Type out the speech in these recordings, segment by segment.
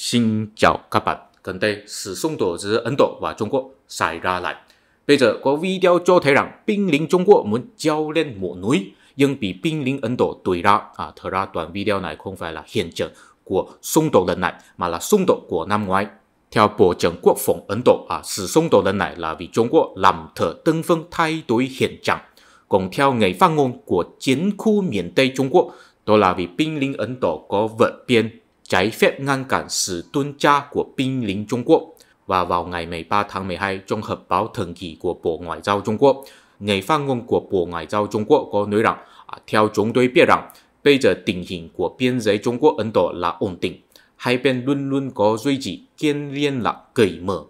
Xin chào các bạn, gần đây sự xung đột giữa Ấn Độ và Trung Quốc xảy ra lại. Bây giờ có video cho thấy rằng binh lính Trung Quốc muốn treo lên mộ núi nhưng bị binh lính Ấn Độ đuổi ra. À, thật ra đoạn video này không phải là hiện trường của xung đột lần này mà là xung đột của năm ngoái. Theo Bộ trưởng Quốc phòng Ấn Độ, à, sự xung đột lần này là vì Trung Quốc làm thở Tân Phương thay đổi hiện trạng. Còn theo người phát ngôn của chiến khu miền Tây Trung Quốc, đó là vì binh lính Ấn Độ có vượt biên trái phép ngăn cản sự tuân tra của binh lính Trung Quốc. Và vào ngày 13 tháng 12, trong hợp báo thường kỳ của Bộ Ngoại giao Trung Quốc, người phát ngôn của Bộ Ngoại giao Trung Quốc có nói rằng, à, theo chúng tôi biết rằng, bây giờ tình hình của biên giới Trung Quốc Ấn Độ là ổn định, hai bên luôn luôn có duy trì kiên liên lạc cởi mở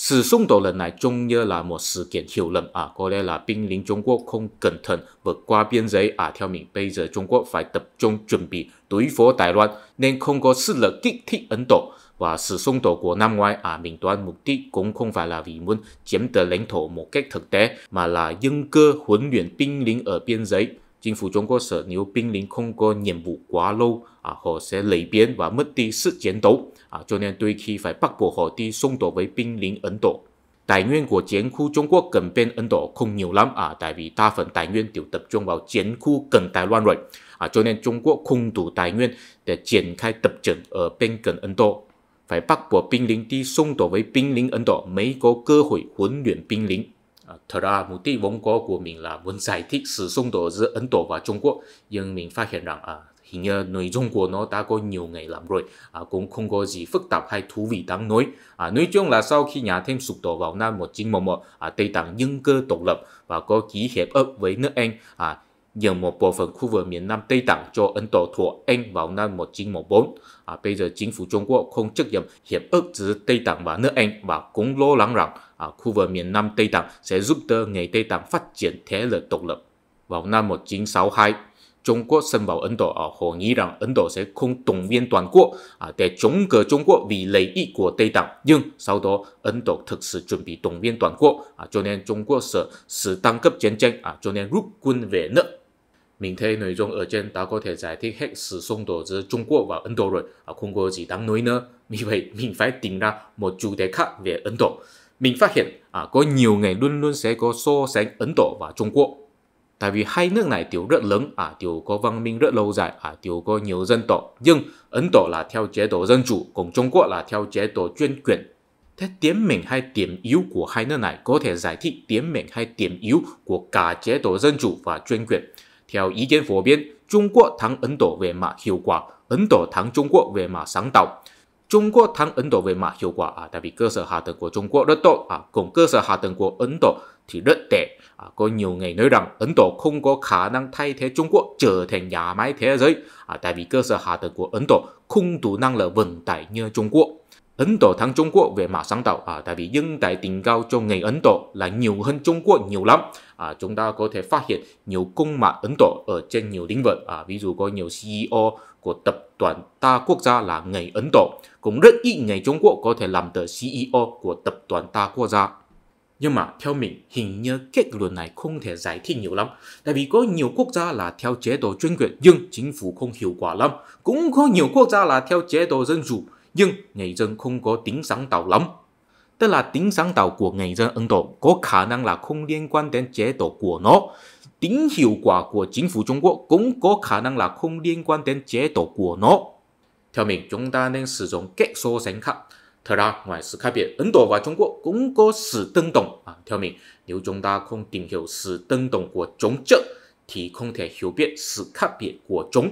sự xung đột lần này trông như là một sự kiện hiểu lầm à, có lẽ là binh lính Trung Quốc không cẩn thận vượt qua biên giới à theo mình bây giờ Trung Quốc phải tập trung chuẩn bị đối phó Đài Loan nên không có sức lực kích thích Ấn Độ và sự xung đột của năm ngoái à mình đoán mục đích cũng không phải là vì muốn chiếm được lãnh thổ một cách thực tế mà là dân cơ huấn luyện binh lính ở biên giới chính phủ Trung Quốc sở nếu binh lính không có nhiệm vụ quá lâu à, họ sẽ lấy biến và mất đi sức chiến đấu à, cho nên đôi khi phải bắt buộc họ đi xung đột với binh lính Ấn Độ. Tài nguyên của chiến khu Trung Quốc gần bên Ấn Độ không nhiều lắm à, tại vì đa phần tài nguyên đều tập trung vào chiến khu gần Đài Loan rồi à, cho nên Trung Quốc không đủ tài nguyên để triển khai tập trận ở bên gần Ấn Độ phải bắt buộc binh lính đi xung đột với binh lính Ấn Độ mới có cơ hội huấn luyện binh lính thật ra mục đích vốn có của mình là muốn giải thích sự xung đột giữa Ấn Độ và Trung Quốc nhưng mình phát hiện rằng à, hình như nội dung của nó đã có nhiều ngày làm rồi à, cũng không có gì phức tạp hay thú vị đáng nói à, nói chung là sau khi nhà thêm sụp đổ vào năm 1911 à, Tây Tạng nhân cơ độc lập và có ký hiệp ước với nước Anh à, nhường một bộ phận khu vực miền Nam Tây Tạng cho Ấn Độ thuộc Anh vào năm 1914. À, bây giờ chính phủ Trung Quốc không chấp nhận hiệp ước giữa Tây Tạng và nước Anh và cũng lo lắng rằng ở khu vực miền Nam Tây Tạng sẽ giúp đỡ người Tây Tạng phát triển thế lực độc lập. Vào năm 1962, Trung Quốc xâm vào Ấn Độ ở Hồ nghĩ rằng Ấn Độ sẽ không tổng viên toàn quốc à, để chống cờ Trung Quốc vì lợi ích của Tây Tạng. Nhưng sau đó Ấn Độ thực sự chuẩn bị tổng viên toàn quốc, à, cho nên Trung Quốc sợ sự tăng cấp chiến tranh, à, cho nên rút quân về nước. Mình thấy nội dung ở trên đã có thể giải thích hết sự xung đột giữa Trung Quốc và Ấn Độ rồi, không có gì đáng nói nữa. Vì vậy, mình phải tìm ra một chủ đề khác về Ấn Độ mình phát hiện à, có nhiều người luôn luôn sẽ có so sánh Ấn Độ và Trung Quốc. Tại vì hai nước này đều rất lớn, à, đều có văn minh rất lâu dài, à, đều có nhiều dân tộc. Nhưng Ấn Độ là theo chế độ dân chủ, còn Trung Quốc là theo chế độ chuyên quyền. Thế điểm mạnh hay điểm yếu của hai nước này có thể giải thích điểm mạnh hay điểm yếu của cả chế độ dân chủ và chuyên quyền. Theo ý kiến phổ biến, Trung Quốc thắng Ấn Độ về mặt hiệu quả, Ấn Độ thắng Trung Quốc về mặt sáng tạo. 中国谈印度 về mặt hiệu quả tại vì cơ sở hạ tầng của Trung Quốc rất tốt à, cơ sở hạ tầng của Ấn Độ thì rất tệ. có nhiều người nói rằng Ấn Độ không có khả năng thay thế Trung Quốc trở thành nhà máy thế giới tại vì cơ sở hạ tầng của Ấn Độ không đủ năng lực vận tải như Trung Quốc. Ấn Độ thắng Trung Quốc về mặt sáng tạo à, tại vì dân tại tiền cao cho ngành Ấn Độ là nhiều hơn Trung Quốc nhiều lắm à, chúng ta có thể phát hiện nhiều công mặt Ấn Độ ở trên nhiều lĩnh vực à, ví dụ có nhiều CEO của tập đoàn đa quốc gia là người Ấn Độ cũng rất ít người Trung Quốc có thể làm được CEO của tập đoàn đa quốc gia nhưng mà theo mình hình như kết luận này không thể giải thích nhiều lắm Tại vì có nhiều quốc gia là theo chế độ chuyên quyền nhưng chính phủ không hiệu quả lắm Cũng có nhiều quốc gia là theo chế độ dân chủ nhưng người dân không có tính sáng tạo lắm. Tức là tính sáng tạo của người dân Ấn Độ có khả năng là không liên quan đến chế độ của nó. Tính hiệu quả của chính phủ Trung Quốc cũng có khả năng là không liên quan đến chế độ của nó. Theo mình, chúng ta nên sử dụng cách so sánh khác. Thật ra, ngoài sự khác biệt, Ấn Độ và Trung Quốc cũng có sự tương đồng. À, theo mình, nếu chúng ta không tìm hiểu sự tương đồng của chống trợ, thì không thể hiểu biết sự khác biệt của chúng.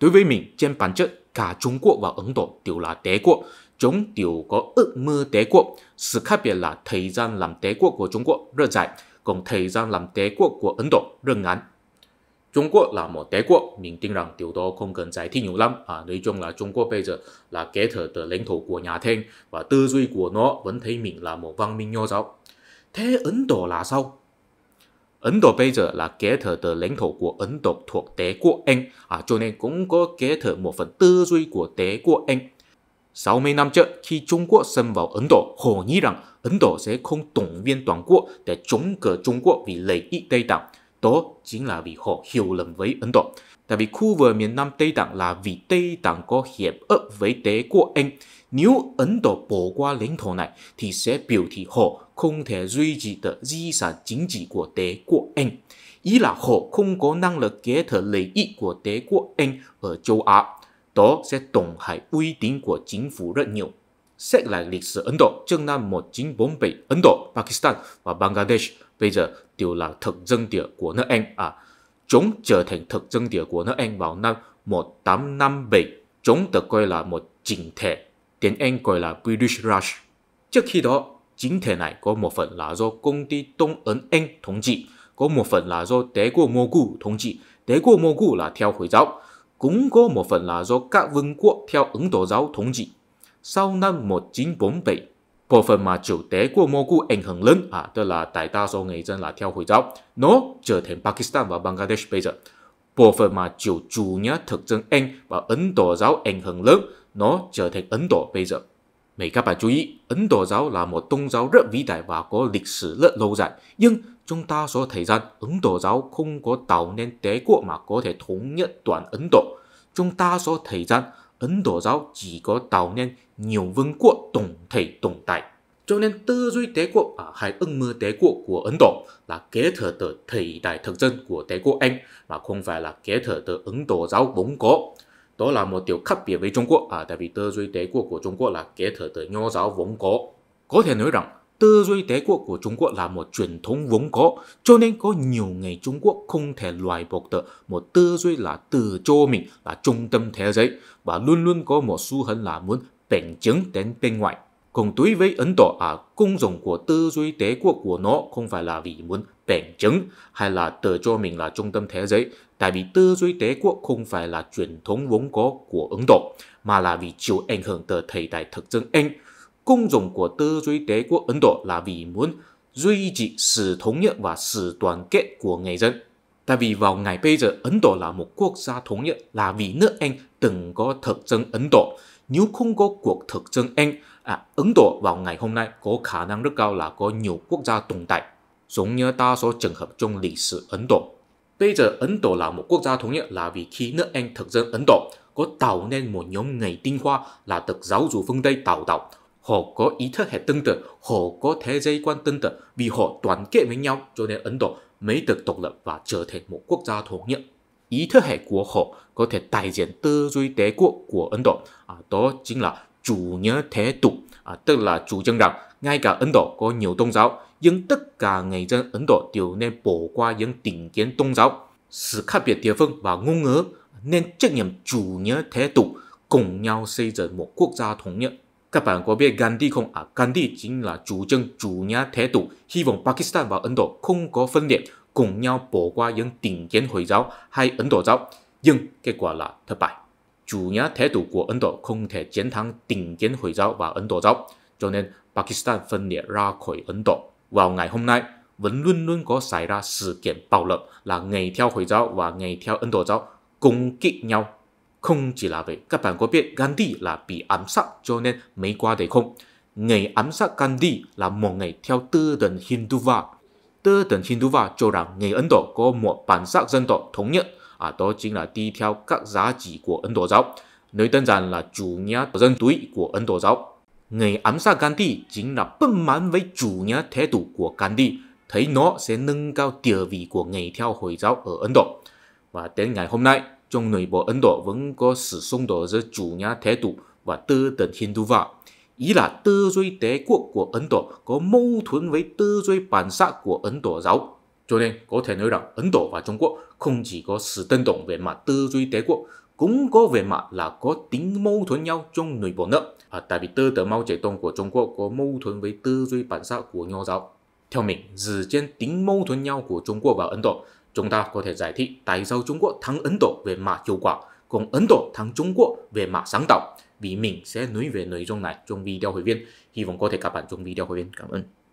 Đối với mình, trên bản chất, cả Trung Quốc và Ấn Độ đều là đế quốc, chúng đều có ước mơ đế quốc. Sự khác biệt là thời gian làm đế quốc của Trung Quốc rất dài, còn thời gian làm đế quốc của Ấn Độ rất ngắn. Trung Quốc là một đế quốc, mình tin rằng điều đó không cần giải thích nhiều lắm. À, nói chung là Trung Quốc bây giờ là kế thừa từ lãnh thổ của nhà Thanh và tư duy của nó vẫn thấy mình là một văn minh nho giáo. Thế Ấn Độ là sao? Ấn Độ bây giờ là kế thừa từ lãnh thổ của Ấn Độ thuộc đế quốc Anh, à, cho nên cũng có kế thừa một phần tư duy của đế quốc Anh. 60 năm trước, khi Trung Quốc xâm vào Ấn Độ, họ nghĩ rằng Ấn Độ sẽ không tổng viên toàn quốc để chống cờ Trung Quốc vì lợi ích Tây Tạng. Đó chính là vì họ hiểu lầm với Ấn Độ. Tại vì khu vực miền Nam Tây Tạng là vì Tây Tạng có hiệp ước với đế quốc Anh. Nếu Ấn Độ bỏ qua lãnh thổ này thì sẽ biểu thị họ không thể duy trì được di sản chính trị của đế quốc Anh. Ý là họ không có năng lực kế thừa lợi ích của đế quốc Anh ở châu Á. Đó sẽ tổn hại uy tín của chính phủ rất nhiều. Xét lại lịch sử Ấn Độ trước năm 1947, Ấn Độ, Pakistan và Bangladesh bây giờ đều là thực dân địa của nước Anh. À, chúng trở thành thực dân địa của nước Anh vào năm 1857. Chúng được coi là một chỉnh thể, tiếng Anh gọi là British Raj. Trước khi đó, chính thể này có một phần là do công ty Đông Ấn Anh thống trị, có một phần là do đế quốc Mô Cụ thống trị, đế quốc Mô Cụ là theo Hồi giáo, cũng có một phần là do các vương quốc theo Ấn Độ giáo thống trị. Sau năm 1947, bộ phận mà chủ đế quốc Mô Cụ ảnh hưởng lớn, à, tức là đại đa số người dân là theo Hồi giáo, nó trở thành Pakistan và Bangladesh bây giờ. Bộ phận mà chủ chủ nghĩa thực dân Anh và Ấn Độ giáo ảnh hưởng lớn, nó trở thành Ấn Độ bây giờ. Mấy các bạn chú ý, Ấn Độ giáo là một tôn giáo rất vĩ đại và có lịch sử rất lâu dài. Nhưng chúng ta so thấy rằng Ấn Độ giáo không có tạo nên đế quốc mà có thể thống nhất toàn Ấn Độ. Chúng ta so thấy rằng Ấn Độ giáo chỉ có tạo nên nhiều vương quốc tổng thể tồn tại. Cho nên tư duy đế quốc ở à, hai ước mơ đế quốc của Ấn Độ là kế thừa từ thời đại thực dân của đế quốc Anh mà không phải là kế thừa từ Ấn Độ giáo vốn có đó là một điều khác biệt với Trung Quốc à, tại vì tư duy đế quốc của Trung Quốc là kế thừa từ nho giáo vốn có. Có thể nói rằng tư duy đế quốc của Trung Quốc là một truyền thống vốn có, cho nên có nhiều người Trung Quốc không thể loại bỏ được một tư duy là tự cho mình là trung tâm thế giới và luôn luôn có một xu hướng là muốn bền chứng đến bên ngoài. Còn đối với Ấn Độ, à, công dụng của tư duy đế quốc của nó không phải là vì muốn bằng chứng hay là tự cho mình là trung tâm thế giới tại vì tư duy đế quốc không phải là truyền thống vốn có của Ấn Độ mà là vì chịu ảnh hưởng từ thời đại thực dân Anh. Công dụng của tư duy đế quốc Ấn Độ là vì muốn duy trì sự thống nhất và sự đoàn kết của người dân. Tại vì vào ngày bây giờ Ấn Độ là một quốc gia thống nhất là vì nước Anh từng có thực dân Ấn Độ. Nếu không có cuộc thực dân Anh, à, Ấn Độ vào ngày hôm nay có khả năng rất cao là có nhiều quốc gia tồn tại giống như ta số trường hợp trong lịch sử Ấn Độ. Bây giờ Ấn Độ là một quốc gia thống nhất là vì khi nước Anh thực dân Ấn Độ có tạo nên một nhóm người tinh hoa là được giáo dục phương Tây tạo tạo. Họ có ý thức hệ tương tự, họ có thế giới quan tương tự vì họ đoàn kết với nhau cho nên Ấn Độ mới được độc lập và trở thành một quốc gia thống nhất. Ý thức hệ của họ có thể đại diện tư duy đế quốc của Ấn Độ, à, đó chính là chủ nghĩa thế tục à, tức là chủ trương rằng ngay cả Ấn Độ có nhiều tôn giáo, nhưng tất cả người dân Ấn Độ đều nên bỏ qua những định kiến tôn giáo, sự khác biệt địa phương và ngôn ngữ nên trách nhiệm chủ nghĩa thế tục cùng nhau xây dựng một quốc gia thống nhất. Các bạn có biết Gandhi không? À, Gandhi chính là chủ trương chủ nghĩa thế tục, hy vọng Pakistan và Ấn Độ không có phân liệt, cùng nhau bỏ qua những định kiến Hồi giáo hay Ấn Độ giáo. Nhưng kết quả là thất bại chủ nghĩa thế độ của Ấn Độ không thể chiến thắng định kiến Hồi giáo và Ấn Độ giáo, cho nên Pakistan phân liệt ra khỏi Ấn Độ. Vào ngày hôm nay, vẫn luôn luôn có xảy ra sự kiện bạo lực là ngày theo Hồi giáo và ngày theo Ấn Độ giáo cùng kích nhau. Không chỉ là vậy, các bạn có biết Gandhi là bị ám sát cho nên mấy qua đây không? Ngày ám sát Gandhi là một ngày theo tư tưởng Hinduva. Tư tưởng Hinduva cho rằng người Ấn Độ có một bản sắc dân tộc thống nhất, à đó chính là đi theo các giá trị của Ấn Độ giáo, nói đơn giản là chủ nghĩa dân túy của Ấn Độ giáo. Người ám sát Gandhi chính là bất mãn với chủ nghĩa thái độ của Gandhi, thấy nó sẽ nâng cao địa vị của người theo Hồi giáo ở Ấn Độ. Và đến ngày hôm nay, trong nội bộ Ấn Độ vẫn có sự xung đột giữa chủ nghĩa thế tục và tư tưởng Hindu vào. Ý là tư duy đế quốc của Ấn Độ có mâu thuẫn với tư duy bản sắc của Ấn Độ giáo cho nên có thể nói rằng Ấn Độ và Trung Quốc không chỉ có sự tương đồng về mặt tư duy đế quốc, cũng có về mặt là có tính mâu thuẫn nhau trong nội bộ nữa. À, tại vì tư tưởng Mao Trạch Đông của Trung Quốc có mâu thuẫn với tư duy bản sắc của Nho giáo. Theo mình, dự trên tính mâu thuẫn nhau của Trung Quốc và Ấn Độ, chúng ta có thể giải thích tại sao Trung Quốc thắng Ấn Độ về mặt hiệu quả, còn Ấn Độ thắng Trung Quốc về mặt sáng tạo. Vì mình sẽ nói về nội dung này trong video hội viên. Hy vọng có thể các bạn trong video hội viên. Cảm ơn.